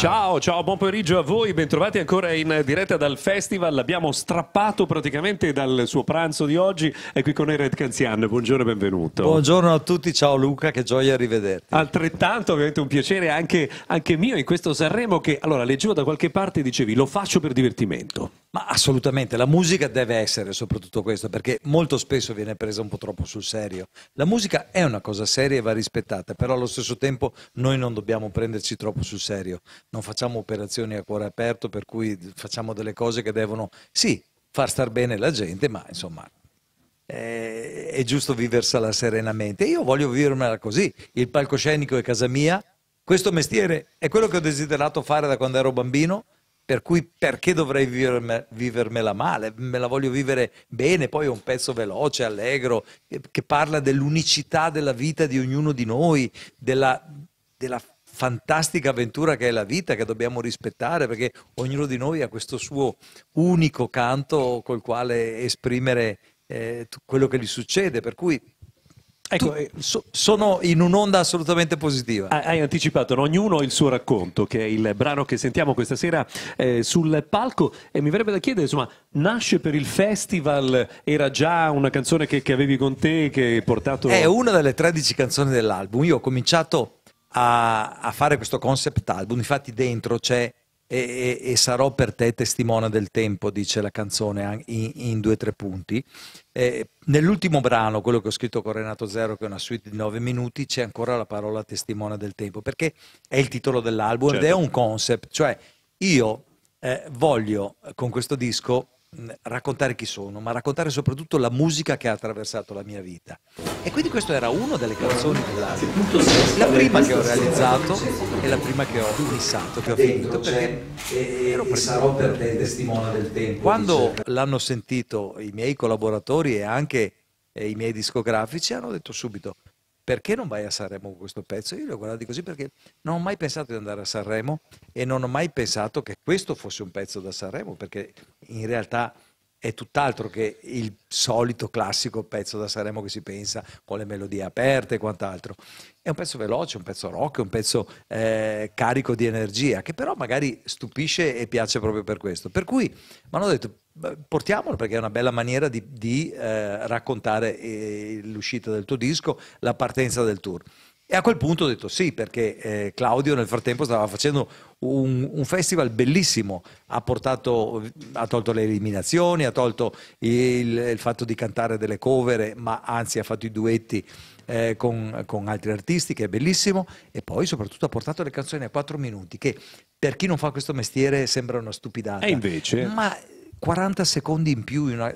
Ciao, ciao, buon pomeriggio a voi, bentrovati ancora in diretta dal festival. L'abbiamo strappato praticamente dal suo pranzo di oggi. È qui con noi Red Canzian. Buongiorno e benvenuto. Buongiorno a tutti, ciao Luca, che gioia rivederti. Altrettanto, ovviamente un piacere anche, anche mio in questo Sanremo che, allora, leggevo da qualche parte e dicevi lo faccio per divertimento. Ma assolutamente, la musica deve essere soprattutto questo, perché molto spesso viene presa un po' troppo sul serio. La musica è una cosa seria e va rispettata, però allo stesso tempo noi non dobbiamo prenderci troppo sul serio, non facciamo operazioni a cuore aperto, per cui facciamo delle cose che devono, sì, far star bene la gente, ma insomma eh, è giusto viversela serenamente. Io voglio vivermela così, il palcoscenico è casa mia, questo mestiere è quello che ho desiderato fare da quando ero bambino per cui perché dovrei viverme, vivermela male? Me la voglio vivere bene, poi è un pezzo veloce, allegro, eh, che parla dell'unicità della vita di ognuno di noi, della, della fantastica avventura che è la vita, che dobbiamo rispettare, perché ognuno di noi ha questo suo unico canto col quale esprimere eh, quello che gli succede, per cui Ecco, eh, so, sono in un'onda assolutamente positiva. Hai anticipato no? ognuno il suo racconto, che è il brano che sentiamo questa sera eh, sul palco. E mi verrebbe da chiedere, insomma, nasce per il festival? Era già una canzone che, che avevi con te, che hai portato... È una delle 13 canzoni dell'album. Io ho cominciato a, a fare questo concept album, infatti dentro c'è e, e, sarò per te testimone del tempo, dice la canzone in, in due o tre punti. Eh, nell'ultimo brano, quello che ho scritto con Renato Zero, che è una suite di nove minuti, c'è ancora la parola testimone del tempo, perché è il titolo dell'album certo. ed è certo. un concept, cioè io eh, voglio con questo disco Mm, raccontare chi sono, ma raccontare soprattutto la musica che ha attraversato la mia vita. E quindi questa era una delle canzoni della la prima che ho realizzato e la prima che ho fissato, che ho finito Cioè, ero sarò per te testimone del tempo. Quando l'hanno sentito i miei collaboratori e anche eh, i miei discografici hanno detto subito perché non vai a Sanremo con questo pezzo? Io l'ho guardato così perché non ho mai pensato di andare a Sanremo e non ho mai pensato che questo fosse un pezzo da Sanremo, perché in realtà è tutt'altro che il solito classico pezzo da Saremo che si pensa con le melodie aperte e quant'altro. È un pezzo veloce, un pezzo rock, un pezzo eh, carico di energia, che però magari stupisce e piace proprio per questo. Per cui mi hanno detto portiamolo perché è una bella maniera di, di eh, raccontare eh, l'uscita del tuo disco, la partenza del tour. E a quel punto ho detto sì, perché eh, Claudio nel frattempo stava facendo un, un festival bellissimo, ha, portato, ha, tolto le eliminazioni, ha tolto il, il, fatto di cantare delle cover, ma anzi ha fatto i duetti eh, con, con altri artisti, che è bellissimo, e poi soprattutto ha portato le canzoni a 4 minuti, che per chi non fa questo mestiere sembra una stupidata. E invece... Ma 40 secondi in più... Una...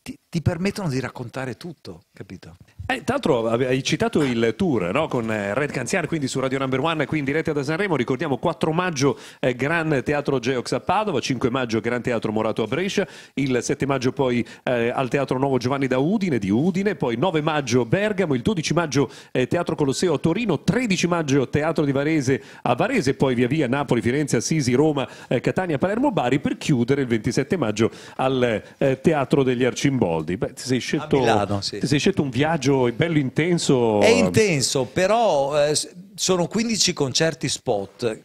Ti, ti permettono di raccontare tutto, capito? Eh, tra l'altro hai citato il tour no? con eh, Red Canzian, quindi su Radio Number One, qui in diretta da Sanremo, ricordiamo 4 maggio eh, Gran Teatro Geox a Padova, 5 maggio Gran Teatro Morato a Brescia, il 7 maggio poi eh, al Teatro Nuovo Giovanni da Udine, di Udine, poi 9 maggio Bergamo, il 12 maggio eh, Teatro Colosseo a Torino, 13 maggio Teatro di Varese a Varese, poi via via Napoli, Firenze, Assisi, Roma, eh, Catania, Palermo, Bari, per chiudere il 27 maggio al Teatro degli Arcimboldi soldi. Beh, ti, sei scelto, Milano, sì. ti sei scelto un viaggio bello intenso. È intenso, però eh, sono 15 concerti spot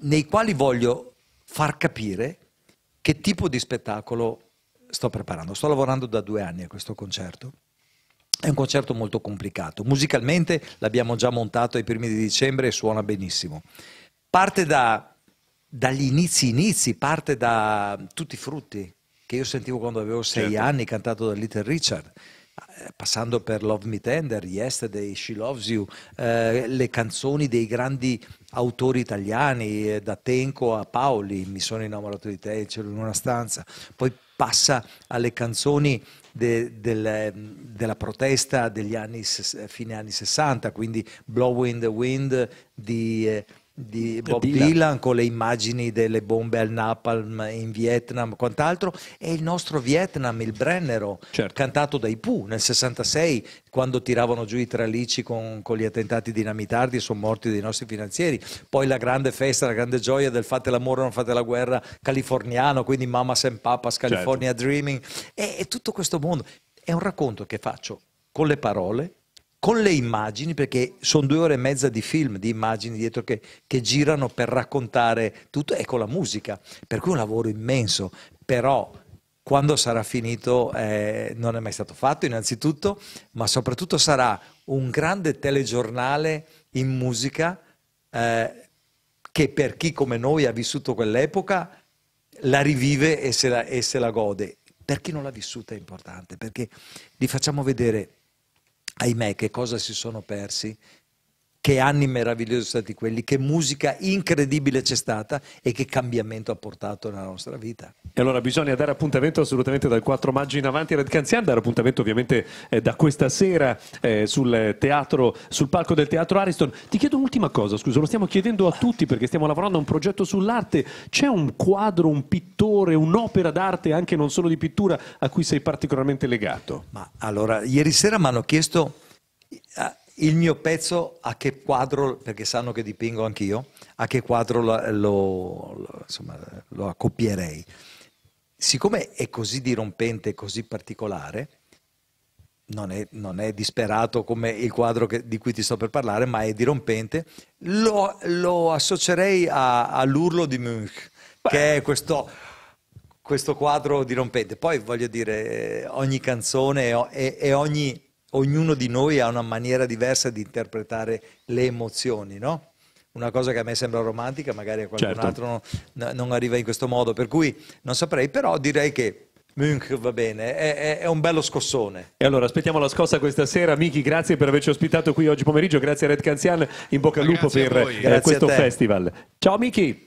nei quali voglio far capire che tipo di spettacolo sto preparando. Sto lavorando da due anni a questo concerto. È un concerto molto complicato. Musicalmente l'abbiamo già montato ai primi di dicembre e suona benissimo. Parte da, dagli inizi inizi, parte da tutti i frutti, che io sentivo quando avevo sei certo. anni cantato da Little Richard eh, passando per Love Me Tender, Yesterday, She Loves You, eh, le canzoni dei grandi autori italiani, eh, da Tenco a Paoli, Mi sono innamorato di te, c'ero in una stanza, poi passa alle canzoni de, del, della protesta degli anni, fine anni 60, quindi Blow in the Wind di... Eh, di eh, Bob Dylan. Dylan. con le immagini delle bombe al napalm in Vietnam, quant'altro, e il nostro Vietnam, il Brennero, certo. cantato dai Pooh nel 66, quando tiravano giù i tralicci con, con gli attentati dinamitardi e sono morti dei nostri finanzieri. Poi la grande festa, la grande gioia del fate l'amore, non fate la guerra californiano, quindi Mama and Papas, California certo. Dreaming, e, e tutto questo mondo. È un racconto che faccio con le parole con le immagini, perché sono due ore e mezza di film, di immagini dietro che, che, girano per raccontare tutto, e con la musica, per cui è un lavoro immenso, però quando sarà finito eh, non è mai stato fatto innanzitutto, ma soprattutto sarà un grande telegiornale in musica eh, che per chi come noi ha vissuto quell'epoca la rivive e se la, e se la gode. Per chi non l'ha vissuta è importante, perché li facciamo vedere ahimè, che cosa si sono persi? che anni meravigliosi sono stati quelli, che musica incredibile c'è stata e che cambiamento ha portato nella nostra vita. E allora bisogna dare appuntamento assolutamente dal 4 maggio in avanti a Red Canzian, dare appuntamento ovviamente eh, da questa sera eh, sul, teatro, sul palco del teatro Ariston. Ti chiedo un'ultima cosa, scusa, lo stiamo chiedendo a tutti perché stiamo lavorando a un progetto sull'arte. C'è un quadro, un pittore, un'opera d'arte, anche non solo di pittura, a cui sei particolarmente legato? Ma allora, ieri sera mi hanno chiesto il mio pezzo a che quadro, perché sanno che dipingo anch'io, a che quadro lo, lo, insomma, lo accoppierei. Siccome è così dirompente, così particolare, non è, non è, disperato come il quadro che, di cui ti sto per parlare, ma è dirompente, lo, lo associerei all'urlo di Munch, che è questo, questo, quadro dirompente. Poi voglio dire, eh, ogni canzone e ogni ognuno di noi ha una maniera diversa di interpretare le emozioni, no? Una cosa che a me sembra romantica, magari a qualcun certo. altro non, non, arriva in questo modo, per cui non saprei, però direi che Munch va bene, è, è, è un bello scossone. E allora aspettiamo la scossa questa sera. Miki, grazie per averci ospitato qui oggi pomeriggio, grazie a Red Canzian, in bocca al lupo per eh, questo festival. Ciao Miki!